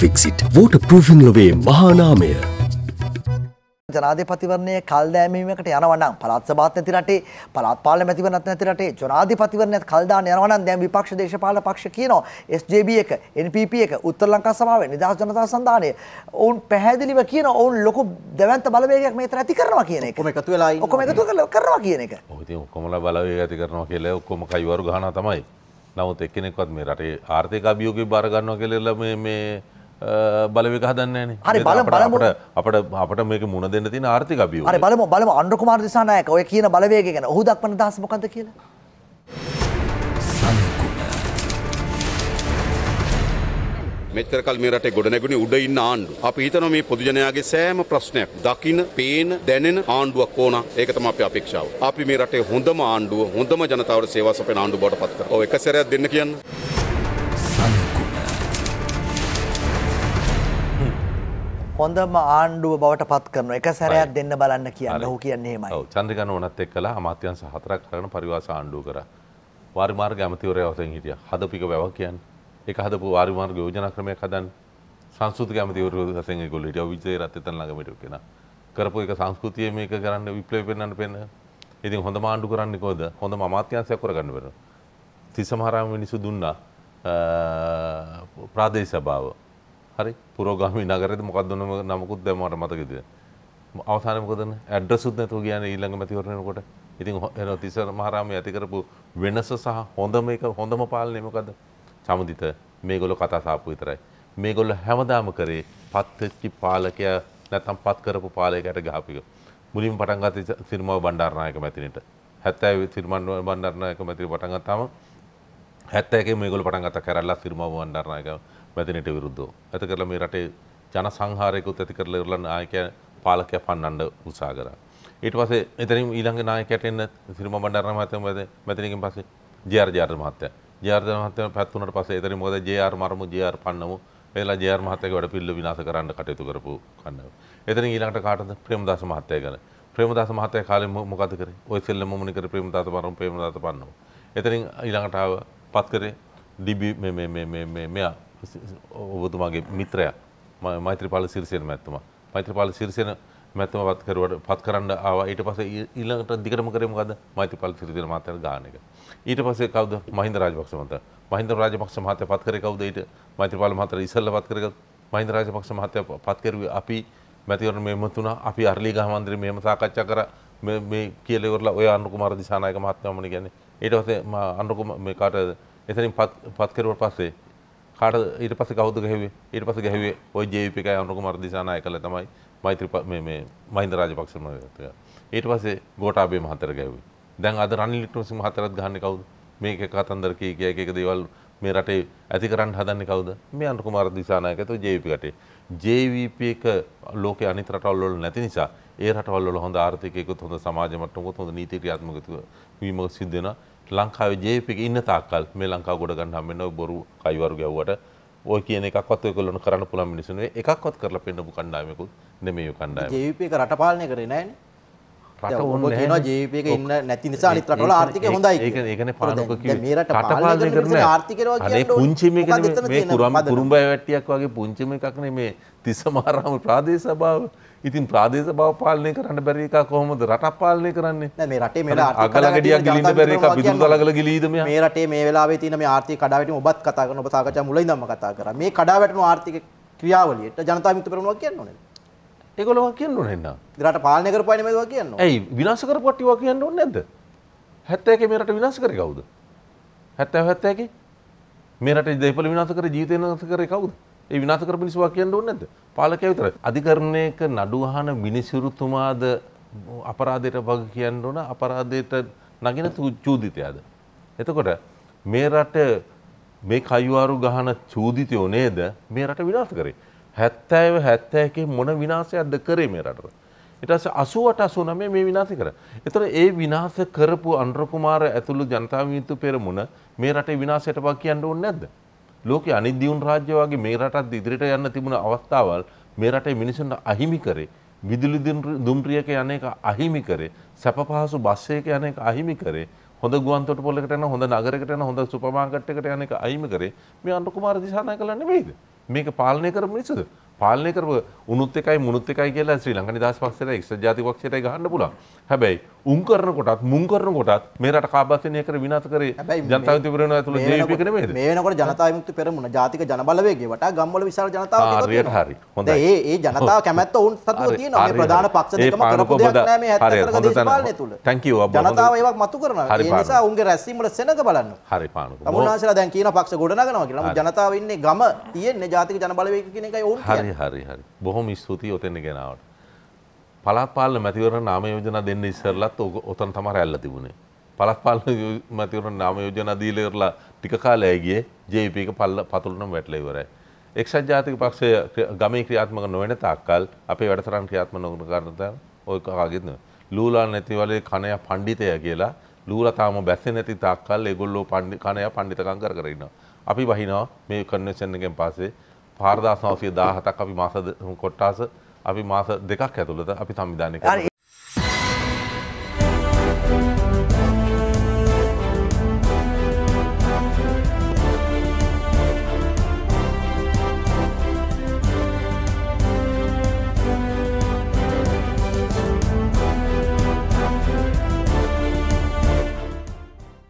ෆික්සිට් වෝටප්‍රූෆින් ලොවේ මහානාමය ජනාධිපතිවරණය කල්දෑමීමකට යනවනම් පළාත් සභාත් නැති රටේ පළාත් පාලන මැතිවරණත් නැති රටේ ජනාධිපතිවරණයත් කල් දාන්න යනවනම් දැන් විපක්ෂ දේශපාලන පක්ෂ කියනවා SJB එක NPP එක උත්තර ලංකා සභාවේ නිදහස් ජනතා සන්ධානය ඔවුන් පැහැදිලිව කියනවා ඔවුන් ලොකු දැවැන්ත බලවේගයක් මෙතන ඇති කරනවා කියන එක. ඔක්කොම එකතු වෙලා ඉන්නවා. ඔක්කොම එකතු කරලා කරනවා කියන එක. ඔව් ඉතින් ඔක්කොමලා බලවේග ඇති කරනවා කියලා ඔක්කොම කයිවරු ගහනවා තමයි. නමුත් එක්කෙනෙක්වත් මේ රටේ ආර්ථික අභියෝගේ බාර ගන්නවා කියලා මේ මේ බලවක හදන්න හරි බල බලට අපට අපට මේක මුණ දෙන්න තින ආර්ථික අපිය අර බලම බලම අන්ඩකුමාර දිසානායක ඔය කියන බලවේග ගැන හු දක්වන දහසමකන්ද කියලා මෙතරකල් මේ රටේ ගොඩනැගුණේ උඩ ඉන්න ආණ්ඩු. අපි හිතනවා මේ පොදුජනයාගේ සෑම ප්‍රශ්නයක් දකින, පේන, දැනෙන ආණ්ඩුවක් ඕන. ඒක තමයි අපේ අපේක්ෂාව. අපි මේ රටේ හොඳම ආණ්ඩුව, හොඳම ජනතාවට සේවා සපයන ආණ්ඩුව බවට පත් කරනවා. ඔව් එක සැරයක් දෙන්න කියන්නේ. හොඳම ආණ්ඩුව බවට පත් කරන එක සැරයක් දෙන්න බලන්න කියන්න හු කියන්නේ හෙමයි චන්ද්‍රිකන ඕනත් එක් කලා අමාත්‍යන් සහතරක් කරන පරිවාස ආණ්ඩුව කර වාරිමාර්ග ඇමතිවරය අවසෙන් හිටිය හද පික වැව කියන් එක හදපු වාරිමාර්ග යෝජනා ක්‍රමයක් හදන් සංස්කෘතික ඇමතිවරු සසෙන් ගොල්ල හිටිය විජය රත්තන් ළඟමට කෙන කරපු එක සංස්කෘතිය මේක කරන්න විප්ලවය පෙන්වන්න පෙන්න ඉතින් හොඳ ආණ්ඩු කරන්නේ කොහොද හොඳ අමාත්‍යංශයක් කරගන්න බෑ තිසමහරාම මිනිස්සු දුන්නා ප්‍රාදේශ සභාව හරි පුරෝගාමි නගරද මොකක්දනම නමකුත් දැමට මතකද අවසානමකද ඇඩ්‍රසුත් නැතු කියන ඊල්ළඟ මැතිවරණයකොට ඉතින් තිසර මහරාම ඇතිකරපු වෙනස සහ හොඳම එක හොඳම පාලනයමකද සමදිත මේගොල කතා සාපු විතරයි මේගොල්ල හැමදාම කරේ පත්ච්චි පාලකයා නැතම් පත් කරපු පාලයකට ගාපික මුලින් පටන්ගත සිරමාව බණ්ඩාරණයක මැතිනට හැත්තෑ සිරිමන් බණ්ඩරණයක මැතිරි පටන්ගත්තාම හැත්තෑකේ මේගොල පටන් ගත කරල්ලා සිරිමාව වන්ඩරනායක මැතිනට විරුද්ධෝ. ඇත කරලා මේ රටේ ජන සංහාරයකුත් ඇති කරලා ඉරලන් ආයකය පාලකය පන්නන්ඩ උත්සා කර. ඊට පසේ එතනින් ඊළඟ නායකයට එන්න සිරිම බණ්ඩරන මහතම මැතිනකින් පසේ ජයාර් ජාර් මහත්තය ජාර්ත මහතම පැත්වනට පසේ එතන මොද ජයාර් මරමු ජයාර් පන්නමු එලා ජයාර් මහතක වැඩ පිල්ල විනාස කරන්න කටයුතු කරපු කන්නව. එතන ඊළඟට කාටද ප්‍රේමදාස මහත්තය ගැන. ප්‍රේමදාස මහත්තය කාලේ මොකද කරේ? ඔය සෙල්ලම මොමුනි කර ප්‍රේමදාස මරමු ප්‍රේමදාස පන්නමු. එතනින් ඊළඟට ආව පත් කරේ ඩිබි මෙයා ඔබතුමාගේ මිත්‍රයක් මෛත්‍රපාල සිරිසයන මැත්තම මෛත්‍රපාල සිරිසයන මැත්තම පත් කරුවට පත් කරන්න ආවා ඊට පස්සේ ඊළඟට දිගටම කරේ මොකද මෛත්‍රපාල සිරිසයන මහත්තයා ගාන එක ඊට පස්සේ කවුද මහින්ද රාජපක්ෂ මහත්තයා මහින්ද රාජපක්ෂ මහත්තයා පත් කරේ කවුද ඊට මෛත්‍රපාල මහත්තයා ඉස්සෙල්ලා පත් කරගත් මහින්ද රාජපක්ෂ මහත්තයා පත් කරුවේ අපි මැතිවරණ මෙහෙම තුන අපි අරලිගහ මන්දිරේ මෙහෙම සාකච්ඡා කරා මේ කියලවරලා ඔය අන්ුකුමාර දිසානායක මහත්මයාමනි කියන්නේ ඊට පස්සේ මම අන්ුකුම මේ කාට එතනින් පත් පත් කෙරුවට පස්සේ කාට ඊට පස්සේ කවුද ගැහුවේ ඊට පස්සේ ගැහුවේ ওই JVP කයි අන්ුකුමාර දිසානායකලා තමයි මෛත්‍රී මේ මේ මහින්ද රාජපක්ෂ මහත්තයා ඊට පස්සේ ගෝඨාභය මහත්තයා ගැහුවේ දැන් අද රනිල් වික්‍රමසිංහ මහත්තයාත් ගහන්නේ කවුද මේක කතන්දර කී කිය එක එක දේවල් මේ රටේ ඇති කරන්න හදන්නේ කවුද මේ අන්ුකුමාර දිසානායකතු JVP කටේ ජේවීප එක ලෝක අනිත රටවල් වල නැති නිසා ඒ රටවල් වල හොඳ ආර්ථිකයකුත් හොඳ සමාජ මට්ටමකුත් හොඳ නීති ක්‍රියාත්මක වීම සිද්ධ වෙනවා ලංකාවේ ජේප එක ඉන්න තාක්කල් මේ ලංකාව ගොඩ ගන්න හම්බෙන්න ඔය බොරු කයිවරු ගැව්වට ඔය කියන එකක්වත් ඔයගොල්ලෝ කරන්න පුළුවන් මිනිස්සුනේ එකක්වත් කරලා පෙන්නපු කණ්ඩායමකුත් නෙමෙයි ඔය කණ්ඩායම ජේප එක රට පාලනය කරේ නැහැ නේ රටඋන්න ජීපක ඉන්න නැති නිසා අනිත් රටවල ආර්ථිකය හොඳයි ඒක ඒකන පානක මේරට පාලනය කරන ආර්ථිකරවා කියන්නේ පුංචිම මේ කුරම් කුරුම්බය වැට්ටියක් වගේ පුංචිම එකක් නෙමේ තිස්ස මාරාම ප්‍රාදේශ සභාව ඉතින් ප්‍රාදේශ බව පාලනය කරන්න බැරි එක කොහොමද රටක් පාලනය කරන්නේ මේ රටේ මේ අකලගඩියක් ගිලින්න බැරි එක බිඳුන් තලගල ගිලීද මේ මේ රටේ මේ වෙලාවේ තියෙන මේ ආර්ථික කඩාවැටීම ඔබත් කතා කරන ඔබ සාකච්ඡා මුලින්දම කතා කරා මේ කඩාවැටෙන ආර්ථික ක්‍රියාවලියට ජනතා විමුක්ති පෙරමුණක් කියන්නේ නැහැ ඒකොලව කියන්න නෙන්න රට පාලනය කරපන මේවා කියන්න ඇයි විනාසකර පට්ටිවා කියන්න ඕන්න ඇද හැත්තෑක මේරට විනාස කර කවුද හැත්තෑ හැත්තෑක මේරට දෙපල විනාස කර ජීතය නස කර කවුද ඒ විනාස කර පිනිස්වා කියන්න ඕන්න ඇද පාලක විතර අධිකරණයක නඩුවහන මිනිසිරුතුමාද අපරාධයට වග කියන්න ඕන අපරාධයට නගෙන චූදිතයාද එතකොට මේ රට මේ කයිවාරු ගහන චූදිතයෝ නේද මේ රට විනාස කරේ හැත්තෑව හැත්තෑක මොන විනාසයක්ද කරේ මේ රටට. ඉටස අසුවට අසුනමේ මේ විනාසි කර. එතර ඒ විනාස කරපු අන්ද්‍රකුමාර ඇතුළු ජනතාවීතු පෙරමුණ මේ රටේ විනාසයට පක් කියන්න ඕන්න නැද්ද. ලෝක අනිදියුන් රාජ්‍යවාගේ මේ රටත් ඉදිරිට යන්න තිබුණ අවස්ථාවල් මේ රටේ මිනිසුන්ට අහිමි කරේ. විදුලි දුම්ප්‍රියක යන එක අහිමි කරේ සැප පහසු බස්සයක යන එක අහිමි කරේ හොඳ ගුවන්තොට පොලකට යන හොඳ නගරකට යන හොඳ සුපමාකට් එකට යන එක අහිමි කරේ මේ අනුකුමාර දිසානායක කළන්නේ වෙයිද මේක පාලනය කරපු මිනිස්සුද? පාලනය කරපු උනුත් එකයි මුනුත් එකයි කියලා ශ්‍රී ලංකා නිදහස් පක්ෂයට එක්සත් ජාතික පක්ෂයට ගහන්න පුළුවන්. හැබැයි උන් කරන කොටත් මුන් කරන කොටත් මේ රට කාබාසනය කර විනාශ කරේ ජනතා විමුක්ති පෙරමුණ ඇතුළේ ජේපීක නෙමෙයිද? මේ වෙනකොට ජනතා විමුක්ති පෙරමුණ ජාතික ජනබලවේගය වටා ගම්වල විශාල ජනතාවක් එකතු වෙනවා. හරි. හොඳයි. ඒ ඒ ජනතාව කැමැත්ත උන් සතුව තියෙනවා. මේ ප්‍රධාන පක්ෂ දෙකම කරපු දෙයක් නෑ මේ 74 දේශපාලනය තුල. Thank you අබ්බා. ජනතාව ඒවක් මතු කරනවා. ඒ නිසා උන්ගේ රැස්වීම වල සෙනඟ බලන්න. හරි පානුක. තමුන්නාසලා දැන් කියන පක්ෂ ගොඩනගනවා කියලා. නමුත් ජනතාව ඉන්නේ ගම තියෙන්නේ ජාතික ජනබලවේගය කියන එකයි උන් කියන්නේ. හරි හරි හරි. බොහොම ස්තුතියි ඔතෙන්න්න ගෙනාවට. පලත්පාල මැතිවර නාමයෝජන දෙන්න ඉස්සරලත් ඔතන් තමර ඇල්ල තිබුණේ. පලත්පාල මැතිවර නාමයෝජන දීලවෙරලා ටික කාලෑගේ ජේපක පල්ල පතුළනම් වැටලෙවරයි. එක්ෂත් ජාතික පක්ෂය ගමේ ක්‍රියාත්මක නොවෙන තාක්කල් අපේ වැඩතරන් ක්‍රියාත්ම නොගුණ කරනත ඔයකාගෙත්න. ලූලා නැතිවලේ කණය පණ්ඩිතය කියලා ලූල තාම බැස්ස නැති තාක්කල් එගොල්ලෝ පණ්ඩි කණය පණ්ඩිතකං කරන්න. අපි බහිනවා මේ කන්වේෂන් එකෙන් පස්සේ පාර්දාස් නවසය දාහතක් අපි මාස කොට්ටාස අපි මාස දෙකක් ඇතුළත අපි සම්විධානය